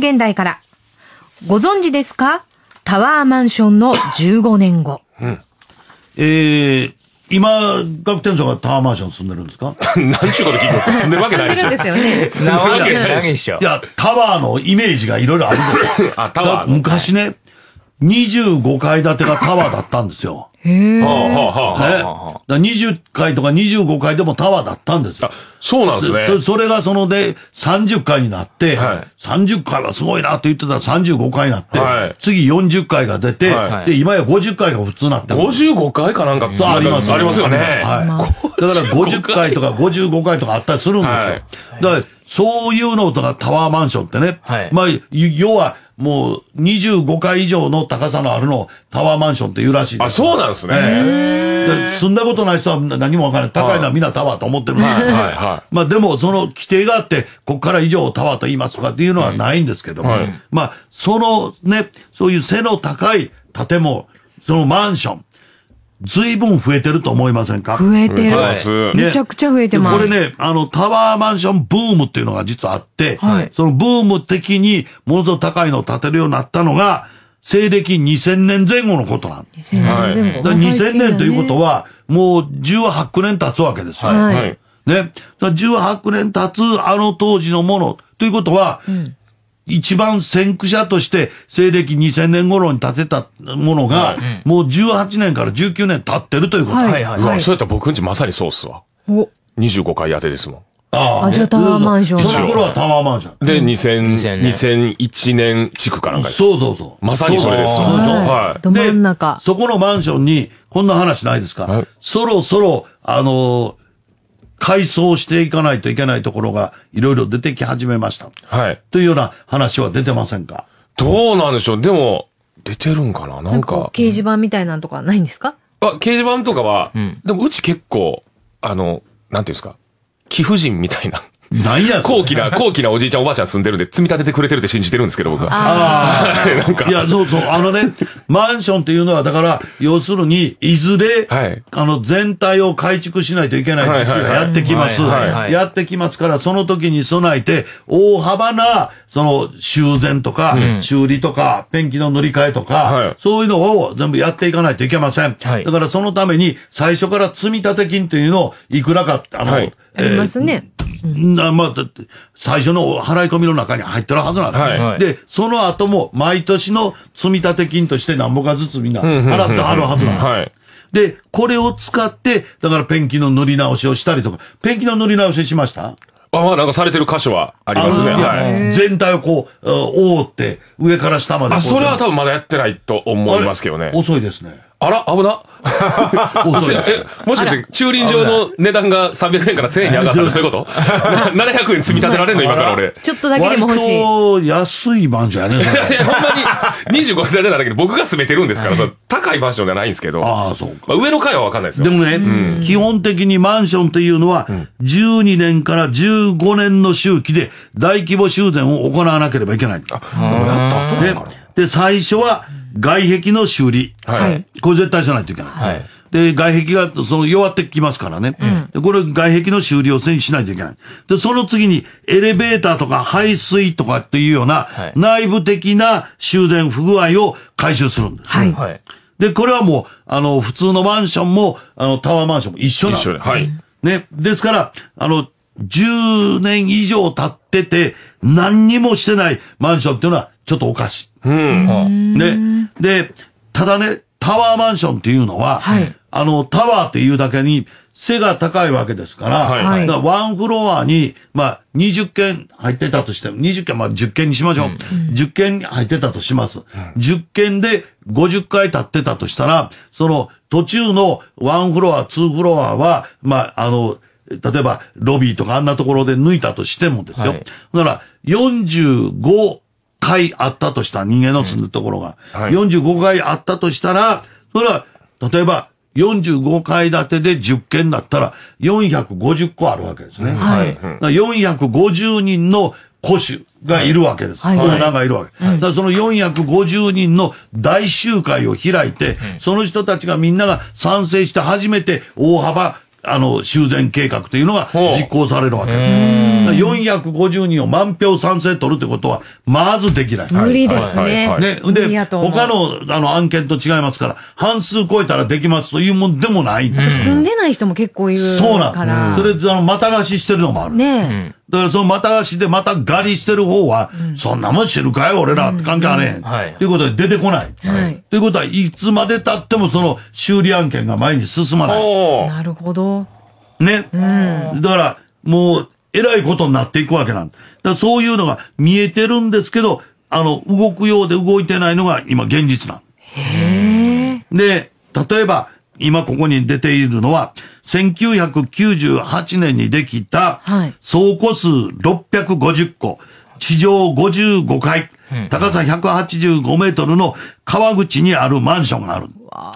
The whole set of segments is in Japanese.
現代から。ご存知ですかタワーマンションの15年後。うん。えー、今、学天さがタワーマンション住んでるんですか 何ちゅうこと聞いてますか住んでるわけないでしょ。住んでるんですよね。なわけないでしょ。いや、タワーのイメージがいろいろあるん あ、タワー、昔ね、25階建てがタワーだったんですよ。へえ。はあ、ね、20階とか25階でもタワーだったんですよ。そうなんですねそ。それがそので30階になって、はい、30階はすごいなと言ってたら35階になって、はい、次40階が出て、はい、で、今や50階が普通になって55階かなんかそうあります。ありますよね。はい。だから50階とか55階とかあったりするんですよ。はい、だからそういうのとかタワーマンションってね。はい。まあ、要は、もう、25階以上の高さのあるのをタワーマンションって言うらしい。あ、そうなんですね。ね住んだことない人は何もわからない。高いのはみんなタワーと思ってるはい、はい、はい。まあ、でも、その規定があって、ここから以上タワーと言いますとかっていうのはないんですけども。はい。まあ、そのね、そういう背の高い建物、そのマンション。ずいぶん増えてると思いませんか増えてる、ね、めちゃくちゃ増えてます。これね、あの、タワーマンションブームっていうのが実はあって、はい、そのブーム的にものすごく高いのを建てるようになったのが、西暦2000年前後のことなんです。2000年前後。2000年ということは、もう18年経つわけですよ。はい。ね。18年経つあの当時のものということは、うん一番先駆者として西暦2000年頃に建てたものが、もう18年から19年経ってるということ。はいはいはい。そうやったら僕んちまさにそうっすわ。お。25階建てですもん。ああ。じゃあタワーマンション。その頃はタワーマンション。で、2000、2001年地区かなんかそうそうそう。まさにそれです。はい。ど真ん中。そこのマンションに、こんな話ないですか。そろそろ、あのー、改装していかないといけないところがいろいろ出てき始めました。はい。というような話は出てませんかどうなんでしょうでも、出てるんかななんか。掲示板みたいなんとかないんですか、あ、掲示板とかは、うん、でもうち結構、あの、なんていうんですか、貴婦人みたいな。なんや高貴な、高貴なおじいちゃんおばあちゃん住んでるんで、積み立ててくれてるって信じてるんですけど、僕は。ああ。なんか。いや、そうそう。あのね、マンションっていうのは、だから、要するに、いずれ、はい、あの、全体を改築しないといけない時期がやってきます。やってきますから、その時に備えて、大幅な、その、修繕とか、うん、修理とか、ペンキの塗り替えとか、はい、そういうのを全部やっていかないといけません。はい、だから、そのために、最初から積立金というのを、いくらか、あの、はい、えありますね。うんだまあ、最初の払い込みの中に入ってるはずなんだ、はい、で、その後も毎年の積立金として何ぼかずつみんな払ってはるはずなんだ。はいで、これを使って、だからペンキの塗り直しをしたりとか、ペンキの塗り直ししましたあ、まあなんかされてる箇所はありますね。はい、全体をこう、覆って、上から下まで。あ、それは多分まだやってないと思いますけどね。遅いですね。あら、危な。恐らく。もしかして、駐輪場の値段が300円から1000円に上がったらそういうこと ?700 円積み立てられんの今から俺。ちょっとだけでも欲しい。割と安いマンションやね。いやいや、ほんまに25平米なんだけど、僕が住めてるんですから、高いマンションじゃないんですけど。ああ、そうか。上の階はわかんないですよ。でもね、基本的にマンションっていうのは、12年から15年の周期で大規模修繕を行わなければいけない。あ、でもやった後で、最初は、外壁の修理。はい。これ絶対しないといけない。はい。で、外壁がその弱ってきますからね。うん、で、これ外壁の修理をせにしないといけない。で、その次にエレベーターとか排水とかっていうような内部的な修繕不具合を回収するんです。はい。はい、で、これはもう、あの、普通のマンションも、あの、タワーマンションも一緒なんです。一緒はい。ね。ですから、あの、10年以上経ってて、何にもしてないマンションっていうのはちょっとおかしい。うん。ね。で、ただね、タワーマンションっていうのは、はい、あの、タワーっていうだけに背が高いわけですから、はい、からワンフロアに、まあ、20件入ってたとしても、20件、まあ10件にしましょう。うん、10件入ってたとします。うん、10件で50回経ってたとしたら、その途中のワンフロア、ツーフロアは、まあ、あの、例えば、ロビーとかあんなところで抜いたとしてもですよ。はい、だから、45回あったとした人間の住んでるところが、はい、45回あったとしたら、それは、例えば、45階建てで10件だったら、450個あるわけですね。はい。450人の古種がいるわけです。はい、オーナーがいるわけ。はい、だからその450人の大集会を開いて、その人たちがみんなが賛成して初めて大幅あの、修繕計画というのが実行されるわけです。450人を満票賛成取るってことは、まずできない。無理ですね。ね。で、他の、あの、案件と違いますから、半数超えたらできますというもんでもないんです。住んでない人も結構いるから。そうなん。それ、あの、また貸ししてるのもある。ねだからそのまた足でまた狩りしてる方は、うん、そんなもん知るかよ、俺らって関係あねえ、ん。はい。ということで出てこない。はい。ということはいつまで経ってもその修理案件が前に進まない。なるほど。ね。うん。だから、もう、えらいことになっていくわけなんだ。だそういうのが見えてるんですけど、あの、動くようで動いてないのが今現実なん。へで、例えば、今ここに出ているのは、1998年にできた、倉庫数650個、地上55階、高さ185メートルの川口にあるマンションがある。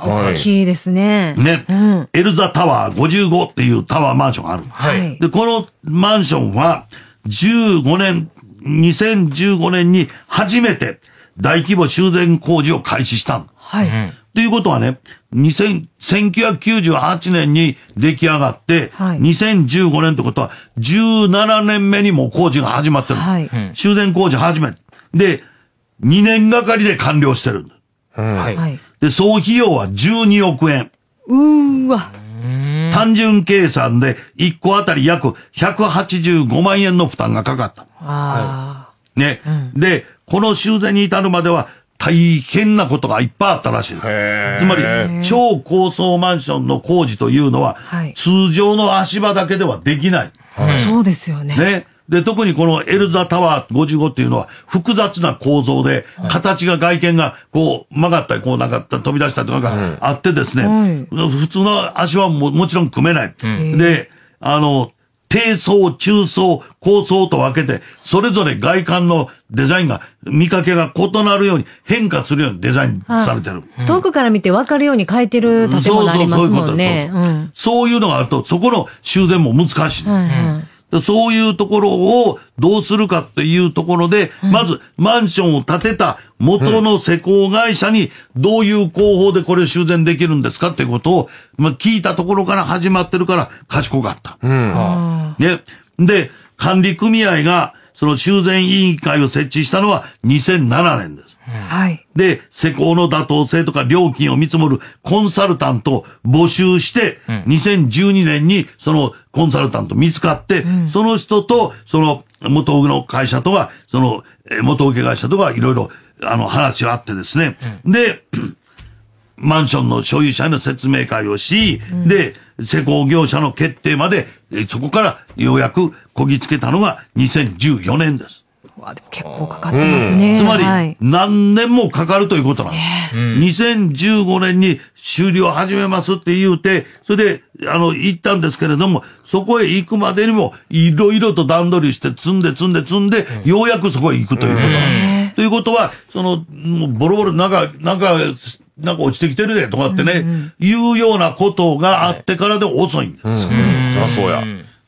大きいですね。ね、うん。エルザタワー55っていうタワーマンションがある。はい、で、このマンションは15年、2015年に初めて大規模修繕工事を開始したの。はい。ということはね、2000 1998年に出来上がって、はい、2015年ってことは、17年目にも工事が始まってる。はい、修繕工事始め。で、2年がかりで完了してる。はい、で、総費用は12億円。うーわ。単純計算で1個あたり約185万円の負担がかかった。ね、うん、で、この修繕に至るまでは大変なことがいっぱいあったらしい。つまり、超高層マンションの工事というのは、通常の足場だけではできない。そうですよね。ね。で、特にこのエルザタワー55っていうのは複雑な構造で、形が外見がこう曲がったり、こうなんか飛び出したりとかがあってですね、普通の足はももちろん組めない。で、あの、低層、中層、高層と分けて、それぞれ外観のデザインが、見かけが異なるように変化するようにデザインされてる。は遠くから見て分かるように変えてる建物ありますもんね。そうそう、そういうことそうそう、うん、そういうのがあると、そこの修繕も難しい。いそういうところをどうするかっていうところで、まずマンションを建てた元の施工会社にどういう工法でこれを修繕できるんですかっていうことを、まあ、聞いたところから始まってるから賢かった。うん、で、管理組合がその修繕委員会を設置したのは2007年です。はい。で、施工の妥当性とか料金を見積もるコンサルタントを募集して、2012年にそのコンサルタント見つかって、うん、その人と、その元請けの会社とは、その元請け会社とかいろいろ、あの、話があってですね。うん、で、マンションの所有者への説明会をし、うん、で、施工業者の決定まで、そこからようやくこぎつけたのが2014年です。でも結構かかってますね。つまり、何年もかかるということなんです。え2015年に修理を始めますって言うて、それで、あの、行ったんですけれども、そこへ行くまでにも、いろいろと段取りして積んで積んで積んで、ようやくそこへ行くということなんです。ということは、その、もうボロボロんか、なんか落ちてきてるでとかってね、ういうようなことがあってからで遅いんです。そうですそうや。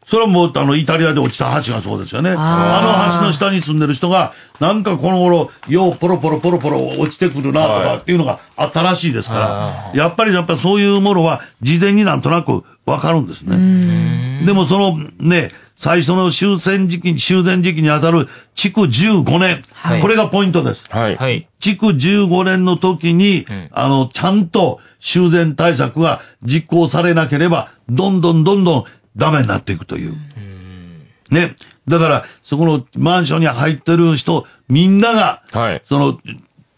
それはもう、あの、イタリアで落ちた橋がそうですよね。あの橋の下に住んでる人が、なんかこの頃、ようポロポロポロポロ落ちてくるなとかっていうのがあったらしいですから、やっぱり、やっぱりそういうものは、事前になんとなくわかるんですね。でもそのね、最初の終戦時期、終戦時期にあたる築15年、はい、これがポイントです。はい。築15年の時に、うん、あの、ちゃんと修繕対策が実行されなければ、どんどんどんどんダメになっていくという。うね。だから、そこのマンションに入ってる人、みんなが、はい、その、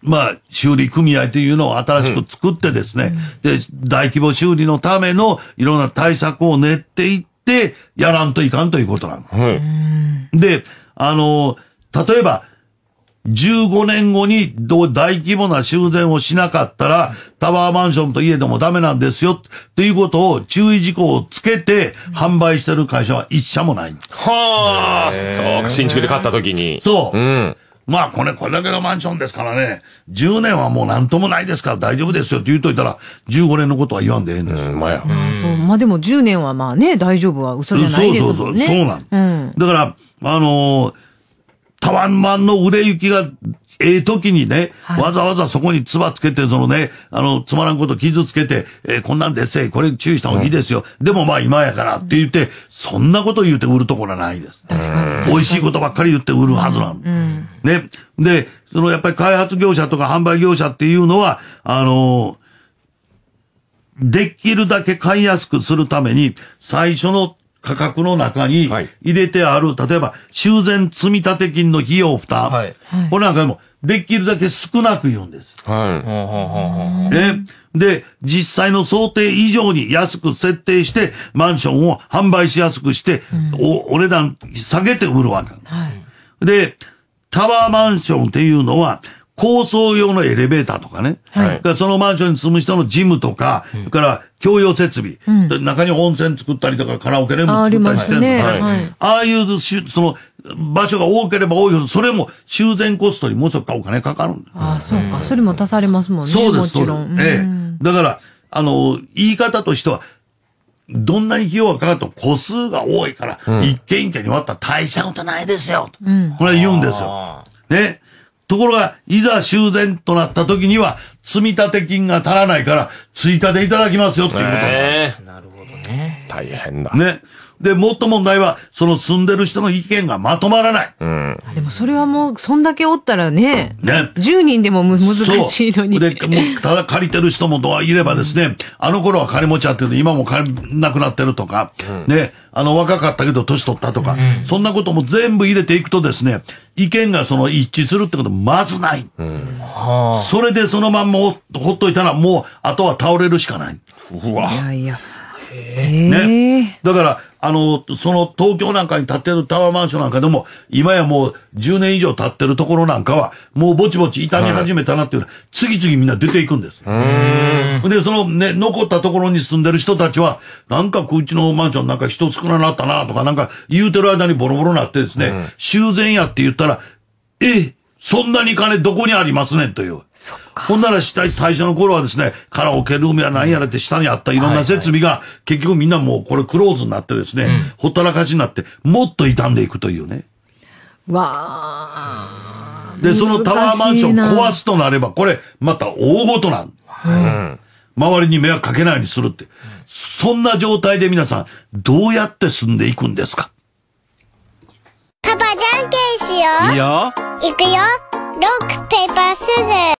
まあ、修理組合というのを新しく作ってですね、うん、で、大規模修理のためのいろんな対策を練っていっってやらんといかんということなの。はい、で、あの、例えば、15年後に大規模な修繕をしなかったら、タワーマンションと家でもダメなんですよ、ということを注意事項をつけて販売してる会社は一社もない。はあ、そうか、新築で買った時に。そう。うん。まあこれ、これだけのマンションですからね、10年はもうなんともないですから大丈夫ですよって言うといたら、15年のことは言わんでええんですよ。まあ、そう。まあでも10年はまあね、大丈夫は嘘じゃないですよね。そうそうそう、そうなん。うん、だから、あのー、タワンマンの売れ行きがええ時にね、わざわざそこにつばつけて、そのね、あの、つまらんこと傷つけて、えー、こんなんでせえ、これ注意した方がいいですよ。うん、でもまあ今やからって言って、そんなこと言うて売るところはないです。確かに。美味しいことばっかり言って売るはずなの。うん、ね。で、そのやっぱり開発業者とか販売業者っていうのは、あのできるだけ買いやすくするために、最初の価格の中に入れてある、はい、例えば修繕積立金の費用負担、はい、これなんかでもできるだけ少なく言うんです。はい。え、で、実際の想定以上に安く設定して、マンションを販売しやすくして、うん、お、お値段下げて売るわけ。はい。で、タワーマンションっていうのは、高層用のエレベーターとかね。はい。そのマンションに住む人のジムとか、うん、から共用設備、うん、中に温泉作ったりとかカラオケレも作ったりしてるのか、ねはい、ああいうその場所が多ければ多いほど、それも修繕コストにもうちょっとお金かかるんだ。ああ、そうか。それも足されますもんね。そうです、そうええ。だから、あの、言い方としては、どんなに費用がかかると個数が多いから、うん、一軒一軒に割ったら大したことないですよ。うん、これは言うんですよ。ね。ところが、いざ修繕となった時には、積立金が足らないから、追加でいただきますよっていうこと、えー、なるほどね。大変だ。ね。で、もっと問題は、その住んでる人の意見がまとまらない。うん。でもそれはもう、そんだけおったらね、ね。10人でもむ難しいのに。で、もう、ただ借りてる人もとはいればですね、うん、あの頃は金持ちあってる今もりなくなってるとか、うん、ね、あの、若かったけど年取ったとか、うん、そんなことも全部入れていくとですね、意見がその一致するってことまずない。うん、はあ、それでそのまんまほっといたら、もう、あとは倒れるしかない。うわ。いやいや。ね。だから、あの、その東京なんかに建ってるタワーマンションなんかでも、今やもう10年以上経ってるところなんかは、もうぼちぼち傷み始めたなっていうのは、はい、次々みんな出ていくんです。で、そのね、残ったところに住んでる人たちは、なんかうちのマンションなんか人少ななったなとか、なんか言うてる間にボロボロなってですね、うん、修繕やって言ったら、え、そんなに金どこにありますねんという。そっか。ほんなら最初の頃はですね、カラオケルームやなんやらって下にあったいろんな設備が、結局みんなもうこれクローズになってですね、ほったらかしになって、もっと傷んでいくというね。わあ。で、そのタワーマンション壊すとなれば、これまた大ごとなん。うん、周りに迷惑かけないようにするって。そんな状態で皆さん、どうやって住んでいくんですかパパじゃんけんしよう。いいよ。いくよ。ロック、ペーパー、スーズ